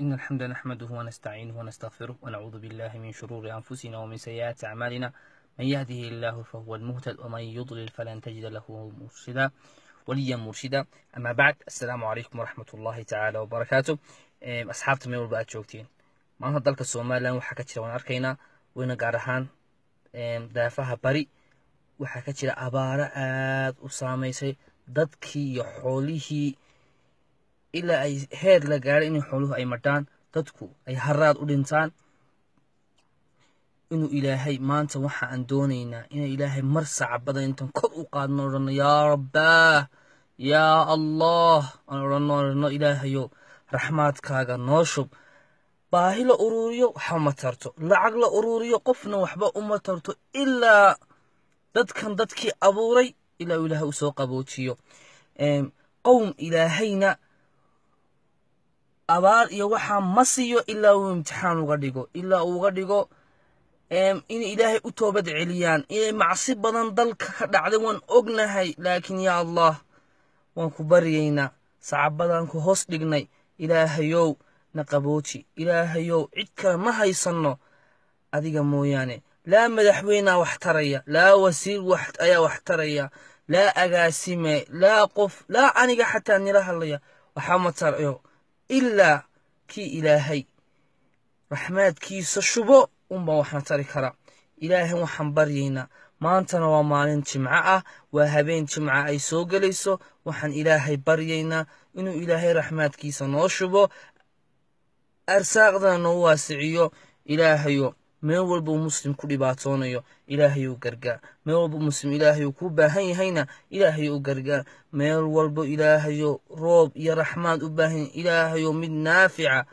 إن الحمد نحمده ونستعينه ونستغفره ونعوذ بالله من شرور أنفسنا ومن سيئات أعمالنا من يهده الله فهو المهتد ومن يضلل فلن تجد له مرشدا وليا مرشدا أما بعد السلام عليكم ورحمة الله تعالى وبركاته إيه، أصحاب تمير بقى joogtiin ما نهضلك Soomaaliland لان ka jira waan وين قارحان دافاها باري daafaha bari waxa ka jira abaaro aad u ilaa ay heer la gaadho inay xooluhu ay madhaan dadku ay haraad u dhintaan inuu ilaahay maanta waxa aan doonaynaa inay ilaahay mar sacbada intaan kor u qaadno odhanno yaa rabbaah yaa allah aan odhanno odhanno ilaahayo raxmaadkaaga noo shub baahi la uruuriyo waxba ma tarto lacag la uruuriyo qofna waxba uma tarto ilaa dadkan dadkii abuuray ilaa uu ilaahay usoo qaboojiyo qowm ilaahayna abaal iyo waxaa ma siiyo ilaa uu imtixaan uga dhigo ilaa uu uga dhigo inay ilaahay u toobad celiyaan inay macsi badan dalka ka dhacday waan ognahay laakiin yaa allah waan ku baryaynaa sacabadan ku hoos dhignay ilaahayow na qabooji ilaahayow cid kale ma haysanno adiga mooyaane laa madaxweynea wax taraya laa wasiir ayaa wax taraya laa agaasime laa qof laa aniga xataa nila hadlaya waxaa matarayo ilaa kii ilaahay raxmaadkiisa shubo unbaa waxna tari kara ilaahay waxaan baryaynaa maantana waa maalin jimco ah waa habeen jimca ay soo gelayso waxaan ilaahay baryaynaa inuu ilaahay raxmaadkiisa noo shubo arsaaqdana noo waasiciyo ilaahayo meel walbuu muslim ku dhibaatoonayo ilaahay u gargaar meel walba muslim ilaahay uu ku baahan yahayna ilaahay u gargaar meel walba ilaahayo roob iyo raxmaad u baahan ilaahayo mid naafica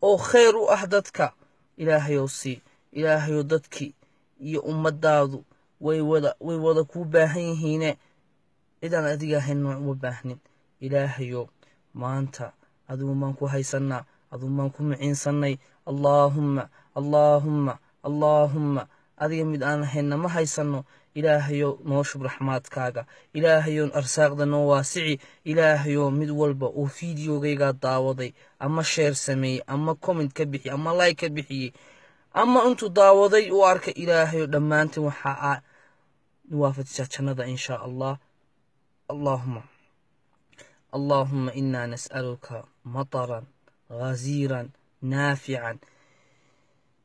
oo khayr u ah dadka ilaahayow sii ilaahayow dadkii iyo ummadaadu way wada way wada kuu baahan yihiine cidaan adiga ahayn nooc uma baahnin ilaahayow maanta aduun baan ku haysannaa aduun baan ku miciinsannay allaahumma allaahumma اللهم أدي مد أنا حين ما هاي صنو إلهيو نوشب رحمات كاغا إلهيو أرساق دنو واسعي إلهيو مد والبا أو فيديو غيغا داوضي أما شير سمي أما كومنت كبحي أما لايك كبحي أما أنتو داوضي وارك إلهيو دمانت وحاء نوافد شاكنادا إن شاء الله اللهم اللهم إنا نسألك مطرا غزيرا نافعا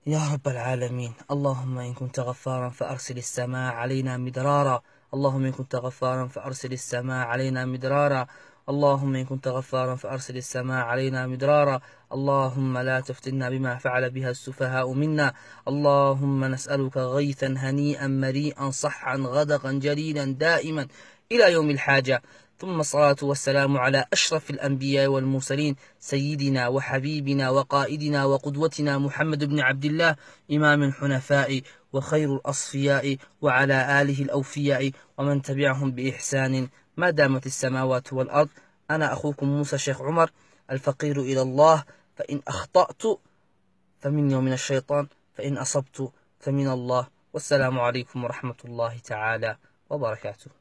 يا رب العالمين اللهم إن كنت غفارا فأرسل السماء علينا مدرارا اللهم إن كنت غفارا فأرسل السماء علينا مدرارا اللهم إن كنت غفارا فأرسل السماء علينا مدرارا اللهم لا تفتنا بما فعل بها السفهاء منا اللهم نسألك غيثا هنيئا مريئا صحا غدقا جليلا دائما إلى يوم الحاجة ثم الصلاة والسلام على أشرف الأنبياء والمرسلين سيدنا وحبيبنا وقائدنا وقدوتنا محمد بن عبد الله إمام الحنفاء وخير الأصفياء وعلى آله الأوفياء ومن تبعهم بإحسان ما دامت السماوات والأرض أنا أخوكم موسى شيخ عمر الفقير إلى الله فإن أخطأت فمني ومن الشيطان فإن أصبت فمن الله والسلام عليكم ورحمة الله تعالى وبركاته